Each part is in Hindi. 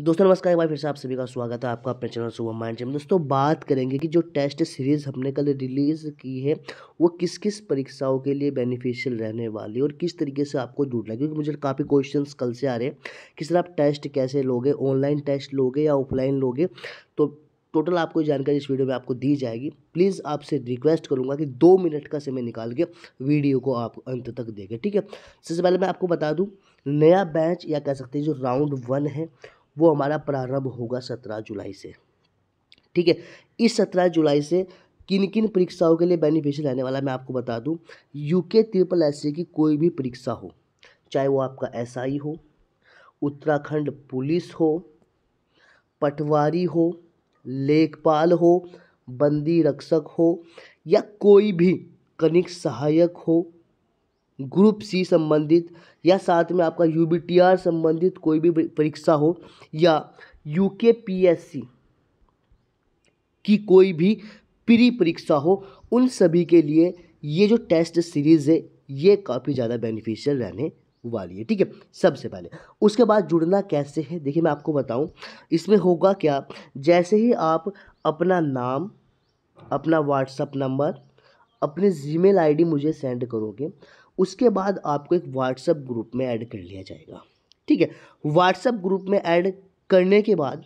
दोस्तों नमस्कार एक बार फिर से आप सभी का स्वागत है आपका अपने चैनल सुबह माइंड जिम दोस्तों बात करेंगे कि जो टेस्ट सीरीज़ हमने कल रिलीज़ की है वो किस किस परीक्षाओं के लिए बेनिफिशियल रहने वाली है और किस तरीके से आपको जुड़ना है क्योंकि मुझे काफ़ी क्वेश्चन कल से आ रहे हैं कि सर आप टेस्ट कैसे लोगे ऑनलाइन टेस्ट लोगे या ऑफलाइन लोगे तो टोटल आपको जानकारी इस वीडियो में आपको दी जाएगी प्लीज़ आपसे रिक्वेस्ट करूंगा कि दो मिनट का समय निकाल के वीडियो को आप अंत तक देखें ठीक है सबसे पहले मैं आपको बता दूं नया बैच या कह सकते हैं जो राउंड वन है वो हमारा प्रारंभ होगा सत्रह जुलाई से ठीक है इस सत्रह जुलाई से किन किन परीक्षाओं के लिए बेनिफिशियल रहने वाला मैं आपको बता दूं यूके ट्रिपल एस की कोई भी परीक्षा हो चाहे वो आपका एस हो उत्तराखंड पुलिस हो पटवारी हो लेखपाल हो बंदी रक्षक हो या कोई भी कनिक सहायक हो ग्रुप सी संबंधित या साथ में आपका यू बी संबंधित कोई भी परीक्षा हो या यू के पी एस सी की कोई भी प्री परीक्षा हो उन सभी के लिए ये जो टेस्ट सीरीज़ है ये काफ़ी ज़्यादा बेनिफिशियल रहने वाली है ठीक है सबसे पहले उसके बाद जुड़ना कैसे है देखिए मैं आपको बताऊं इसमें होगा क्या जैसे ही आप अपना नाम अपना व्हाट्सअप नंबर अपने जीमेल आईडी मुझे सेंड करोगे उसके बाद आपको एक व्हाट्सएप ग्रुप में ऐड कर लिया जाएगा ठीक है व्हाट्सएप ग्रुप में ऐड करने के बाद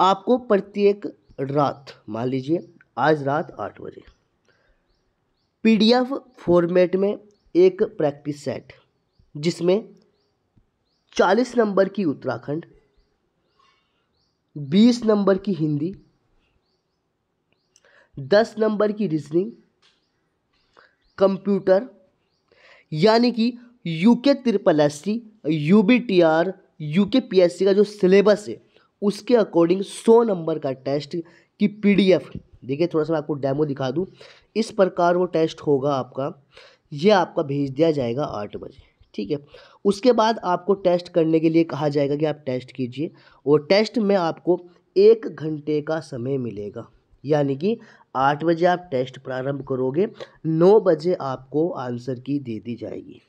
आपको प्रत्येक रात मान लीजिए आज रात आठ बजे पीडीएफ फॉर्मेट में एक प्रैक्टिस सेट जिसमें चालीस नंबर की उत्तराखंड बीस नंबर की हिंदी दस नंबर की रीजनिंग कंप्यूटर यानी कि U K triple S C U B T R U K P S C का जो सिलेबस है उसके अकॉर्डिंग सौ नंबर का टेस्ट की पी डी एफ देखिए थोड़ा सा मैं आपको डेमो दिखा दूँ इस प्रकार वो टेस्ट होगा आपका ये आपका भेज दिया जाएगा आठ बजे ठीक है उसके बाद आपको टेस्ट करने के लिए कहा जाएगा कि आप टेस्ट कीजिए और टेस्ट में आपको एक घंटे का समय मिलेगा यानी कि आठ बजे आप टेस्ट प्रारंभ करोगे नौ बजे आपको आंसर की दे दी जाएगी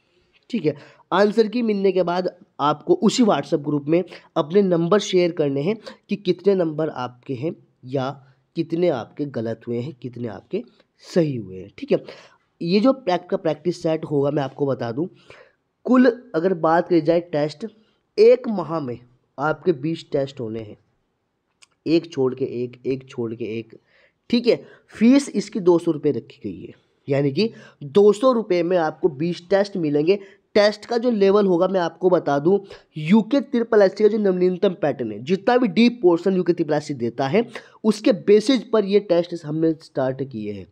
ठीक है आंसर की मिलने के बाद आपको उसी व्हाट्सएप ग्रुप में अपने नंबर शेयर करने हैं कि कितने नंबर आपके हैं या कितने आपके गलत हुए हैं कितने आपके सही हुए हैं ठीक है ये जो पैक का प्रैक्टिस सेट होगा मैं आपको बता दूं कुल अगर बात की जाए टेस्ट एक माह में आपके बीस टेस्ट होने हैं एक छोड़ के एक एक छोड़ के एक ठीक है फीस इसकी दो सौ रुपये रखी गई है यानी कि दो सौ रुपये में आपको बीस टेस्ट मिलेंगे टेस्ट का जो लेवल होगा मैं आपको बता दूं यूके त्रिपल एस का जो नवीनतम पैटर्न है जितना भी deep portion UK triple S देता है उसके बेसिस पर ये टेस्ट हमने स्टार्ट किए हैं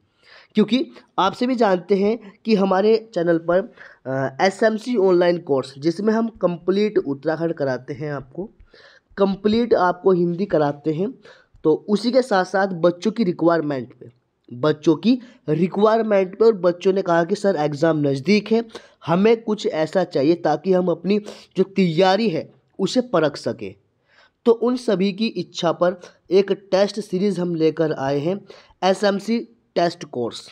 क्योंकि आप सभी जानते हैं कि हमारे चैनल पर S M C online course जिसमें हम कंप्लीट उत्तराखंड कराते हैं आपको कंप्लीट आपको हिंदी कराते हैं तो उसी के साथ साथ बच्चों की रिक्वायरमेंट पे बच्चों की रिक्वायरमेंट पे और बच्चों ने कहा कि सर एग्ज़ाम नज़दीक है हमें कुछ ऐसा चाहिए ताकि हम अपनी जो तैयारी है उसे परख सकें तो उन सभी की इच्छा पर एक टेस्ट सीरीज़ हम लेकर आए हैं एस टेस्ट कोर्स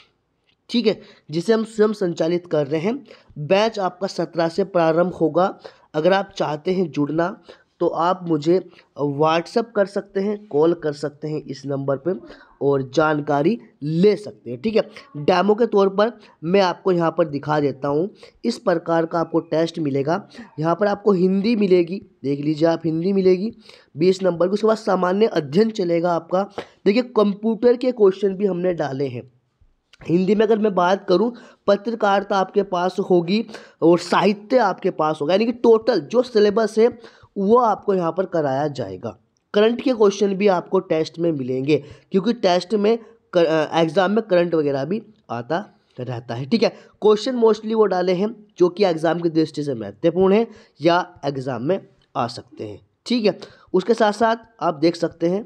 ठीक है जिसे हम स्वयं संचालित कर रहे हैं बैच आपका सत्रह से प्रारंभ होगा अगर आप चाहते हैं जुड़ना तो आप मुझे व्हाट्सअप कर सकते हैं कॉल कर सकते हैं इस नंबर पे और जानकारी ले सकते हैं ठीक है डैमो के तौर पर मैं आपको यहाँ पर दिखा देता हूँ इस प्रकार का आपको टेस्ट मिलेगा यहाँ पर आपको हिंदी मिलेगी देख लीजिए आप हिंदी मिलेगी बीस नंबर उसके बाद सामान्य अध्ययन चलेगा आपका देखिए कंप्यूटर के क्वेश्चन भी हमने डाले हैं हिंदी में अगर मैं बात करूं पत्रकारिता आपके पास होगी और साहित्य आपके पास होगा यानी कि टोटल जो सिलेबस है वो आपको यहाँ पर कराया जाएगा करंट के क्वेश्चन भी आपको टेस्ट में मिलेंगे क्योंकि टेस्ट में एग्ज़ाम में करंट वगैरह भी आता रहता है ठीक है क्वेश्चन मोस्टली वो डाले हैं जो कि एग्ज़ाम की दृष्टि से महत्वपूर्ण है या एग्ज़ाम में आ सकते हैं ठीक है उसके साथ साथ आप देख सकते हैं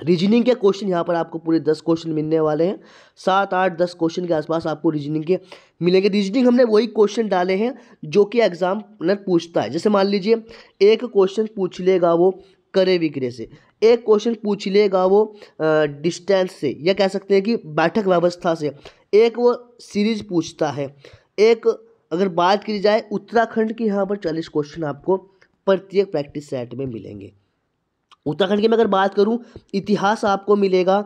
रीजनिंग के क्वेश्चन यहाँ पर आपको पूरे दस क्वेश्चन मिलने वाले हैं सात आठ दस क्वेश्चन के आसपास आपको रीजनिंग के मिलेंगे रीजनिंग हमने वही क्वेश्चन डाले हैं जो कि एग्जाम पूछता है जैसे मान लीजिए एक क्वेश्चन पूछ लेगा वो करे विक्रय से एक क्वेश्चन पूछ लेगा वो डिस्टेंस से या कह सकते हैं कि बैठक व्यवस्था से एक वो सीरीज पूछता है एक अगर बात की जाए उत्तराखंड की यहाँ पर चालीस क्वेश्चन आपको प्रत्येक प्रैक्टिस सेट में मिलेंगे उत्तराखंड की मैं अगर बात करूँ इतिहास आपको मिलेगा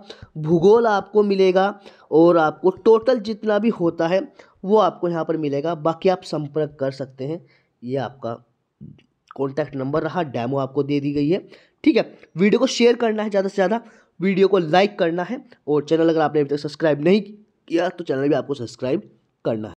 भूगोल आपको मिलेगा और आपको टोटल जितना भी होता है वो आपको यहाँ पर मिलेगा बाकी आप संपर्क कर सकते हैं ये आपका कॉन्टैक्ट नंबर रहा डैमो आपको दे दी गई है ठीक है वीडियो को शेयर करना है ज़्यादा से ज़्यादा वीडियो को लाइक करना है और चैनल अगर आपने अभी तक सब्सक्राइब नहीं किया तो चैनल भी आपको सब्सक्राइब करना है